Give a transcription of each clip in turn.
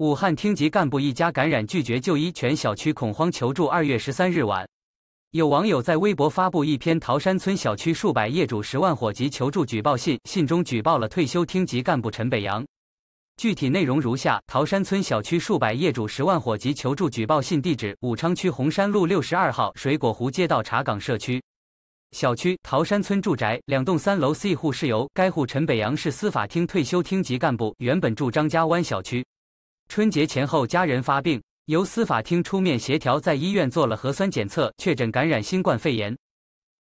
武汉厅级干部一家感染拒绝就医，全小区恐慌求助。二月十三日晚，有网友在微博发布一篇桃山村小区数百业主十万火急求助举报信，信中举报了退休厅级干部陈北阳。具体内容如下：桃山村小区数百业主十万火急求助举报信，地址：武昌区红山路六十二号水果湖街道茶港社区小区桃山村住宅两栋三楼 C 户，是由该户陈北阳是司法厅退休厅级干部，原本住张家湾小区。春节前后家人发病，由司法厅出面协调，在医院做了核酸检测，确诊感染新冠肺炎。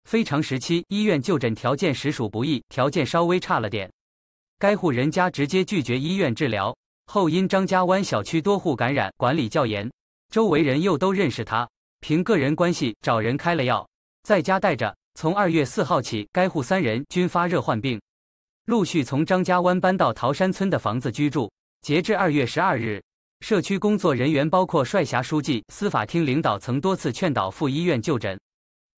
非常时期，医院就诊条件实属不易，条件稍微差了点。该户人家直接拒绝医院治疗，后因张家湾小区多户感染，管理较严，周围人又都认识他，凭个人关系找人开了药，在家带着。从二月四号起，该户三人均发热患病，陆续从张家湾搬到桃山村的房子居住。截至二月十二日，社区工作人员包括帅霞书记、司法厅领导，曾多次劝导赴医院就诊。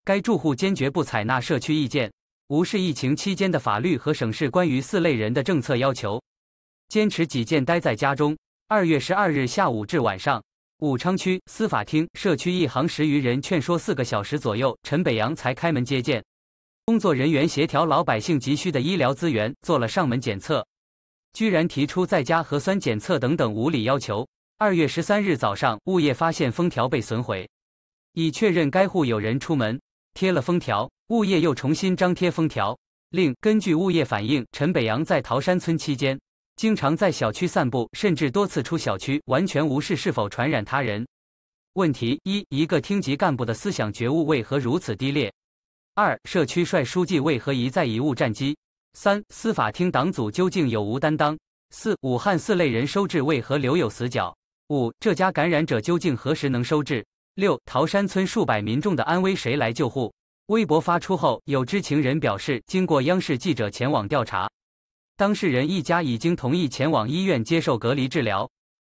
该住户坚决不采纳社区意见，无视疫情期间的法律和省市关于四类人的政策要求，坚持己见待在家中。二月十二日下午至晚上，武昌区司法厅社区一行十余人劝说四个小时左右，陈北阳才开门接见。工作人员协调老百姓急需的医疗资源，做了上门检测。居然提出在家核酸检测等等无理要求。二月十三日早上，物业发现封条被损毁，已确认该户有人出门贴了封条，物业又重新张贴封条。另根据物业反映，陈北阳在桃山村期间经常在小区散步，甚至多次出小区，完全无视是否传染他人。问题一：一个厅级干部的思想觉悟为何如此低劣？二：社区帅书记为何一再贻误战机？三、司法厅党组究竟有无担当？四、武汉四类人收治为何留有死角？五、这家感染者究竟何时能收治？六、桃山村数百民众的安危谁来救护？微博发出后，有知情人表示，经过央视记者前往调查，当事人一家已经同意前往医院接受隔离治疗。